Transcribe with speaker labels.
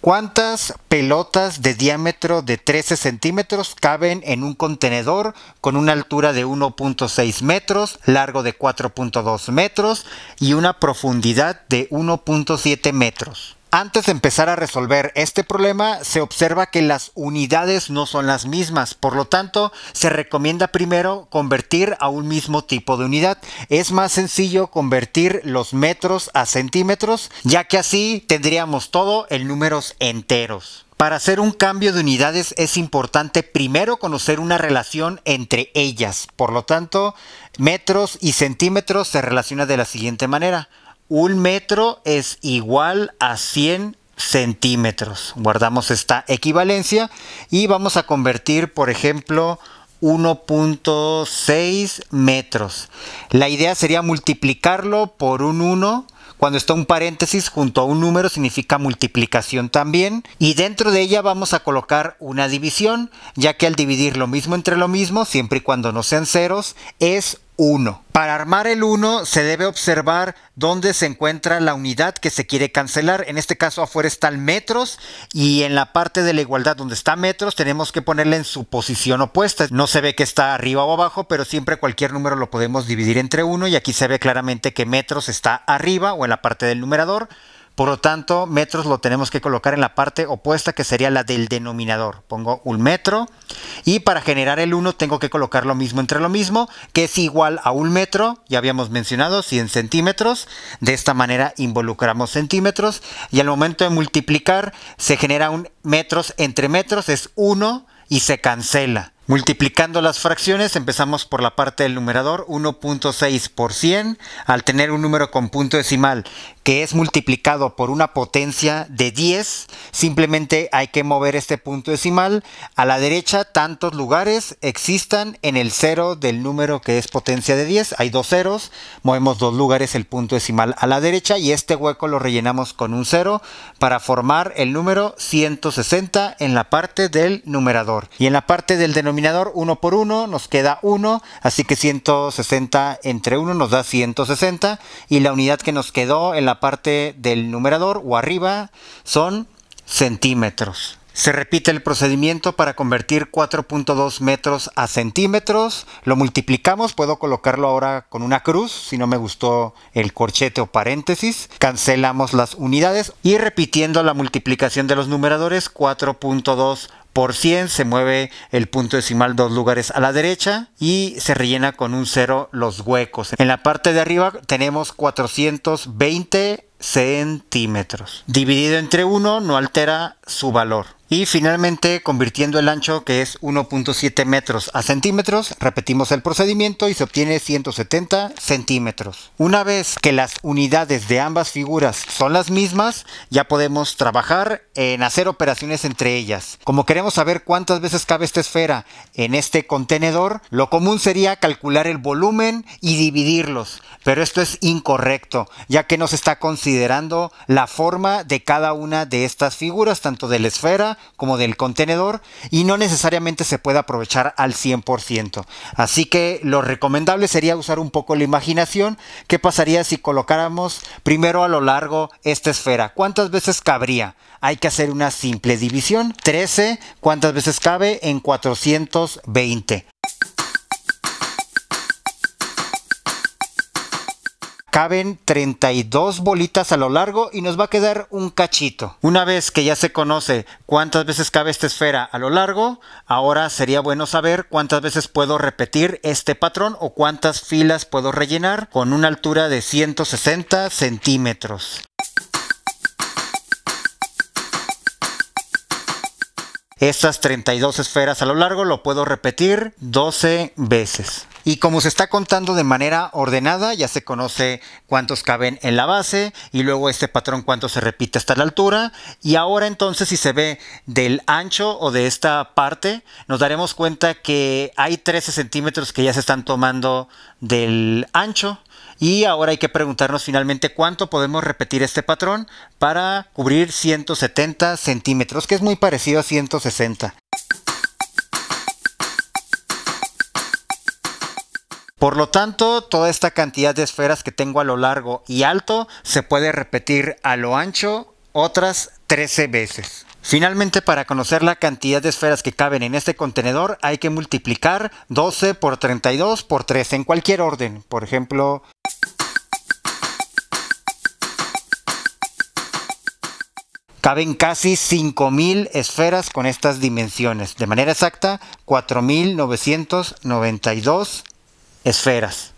Speaker 1: ¿Cuántas pelotas de diámetro de 13 centímetros caben en un contenedor con una altura de 1.6 metros, largo de 4.2 metros y una profundidad de 1.7 metros? Antes de empezar a resolver este problema, se observa que las unidades no son las mismas, por lo tanto, se recomienda primero convertir a un mismo tipo de unidad. Es más sencillo convertir los metros a centímetros, ya que así tendríamos todo en números enteros. Para hacer un cambio de unidades es importante primero conocer una relación entre ellas. Por lo tanto, metros y centímetros se relacionan de la siguiente manera. Un metro es igual a 100 centímetros. Guardamos esta equivalencia y vamos a convertir, por ejemplo, 1.6 metros. La idea sería multiplicarlo por un 1. Cuando está un paréntesis junto a un número significa multiplicación también. Y dentro de ella vamos a colocar una división, ya que al dividir lo mismo entre lo mismo, siempre y cuando no sean ceros, es 1. Para armar el 1 se debe observar dónde se encuentra la unidad que se quiere cancelar. En este caso afuera están metros y en la parte de la igualdad donde está metros tenemos que ponerle en su posición opuesta. No se ve que está arriba o abajo, pero siempre cualquier número lo podemos dividir entre 1 y aquí se ve claramente que metros está arriba o en la parte del numerador por lo tanto, metros lo tenemos que colocar en la parte opuesta que sería la del denominador. Pongo un metro y para generar el 1 tengo que colocar lo mismo entre lo mismo, que es igual a un metro, ya habíamos mencionado, 100 centímetros. De esta manera involucramos centímetros y al momento de multiplicar se genera un metros entre metros, es 1 y se cancela. Multiplicando las fracciones, empezamos por la parte del numerador, 1.6 por 100. Al tener un número con punto decimal que es multiplicado por una potencia de 10, simplemente hay que mover este punto decimal a la derecha tantos lugares existan en el cero del número que es potencia de 10, hay dos ceros, movemos dos lugares el punto decimal a la derecha y este hueco lo rellenamos con un cero para formar el número 160 en la parte del numerador. Y en la parte del denominador 1 por 1 nos queda 1, así que 160 entre 1 nos da 160 y la unidad que nos quedó en la parte del numerador o arriba son centímetros. Se repite el procedimiento para convertir 4.2 metros a centímetros. Lo multiplicamos, puedo colocarlo ahora con una cruz si no me gustó el corchete o paréntesis. Cancelamos las unidades y repitiendo la multiplicación de los numeradores 4.2 por 100 se mueve el punto decimal dos lugares a la derecha y se rellena con un cero los huecos. En la parte de arriba tenemos 420 centímetros. Dividido entre 1 no altera su valor. Y finalmente, convirtiendo el ancho que es 1.7 metros a centímetros, repetimos el procedimiento y se obtiene 170 centímetros. Una vez que las unidades de ambas figuras son las mismas, ya podemos trabajar en hacer operaciones entre ellas. Como queremos saber cuántas veces cabe esta esfera en este contenedor, lo común sería calcular el volumen y dividirlos. Pero esto es incorrecto, ya que no se está considerando considerando la forma de cada una de estas figuras, tanto de la esfera como del contenedor, y no necesariamente se puede aprovechar al 100%. Así que lo recomendable sería usar un poco la imaginación. ¿Qué pasaría si colocáramos primero a lo largo esta esfera? ¿Cuántas veces cabría? Hay que hacer una simple división. 13, ¿cuántas veces cabe? En 420. caben 32 bolitas a lo largo y nos va a quedar un cachito. Una vez que ya se conoce cuántas veces cabe esta esfera a lo largo, ahora sería bueno saber cuántas veces puedo repetir este patrón o cuántas filas puedo rellenar con una altura de 160 centímetros. estas 32 esferas a lo largo, lo puedo repetir 12 veces. Y como se está contando de manera ordenada, ya se conoce cuántos caben en la base y luego este patrón cuánto se repite hasta la altura. Y ahora entonces si se ve del ancho o de esta parte, nos daremos cuenta que hay 13 centímetros que ya se están tomando del ancho y ahora hay que preguntarnos finalmente cuánto podemos repetir este patrón para cubrir 170 centímetros, que es muy parecido a 160. Por lo tanto, toda esta cantidad de esferas que tengo a lo largo y alto se puede repetir a lo ancho otras 13 veces. Finalmente, para conocer la cantidad de esferas que caben en este contenedor, hay que multiplicar 12 por 32 por 13 en cualquier orden. Por ejemplo, Caben casi 5.000 esferas con estas dimensiones. De manera exacta, 4.992 esferas.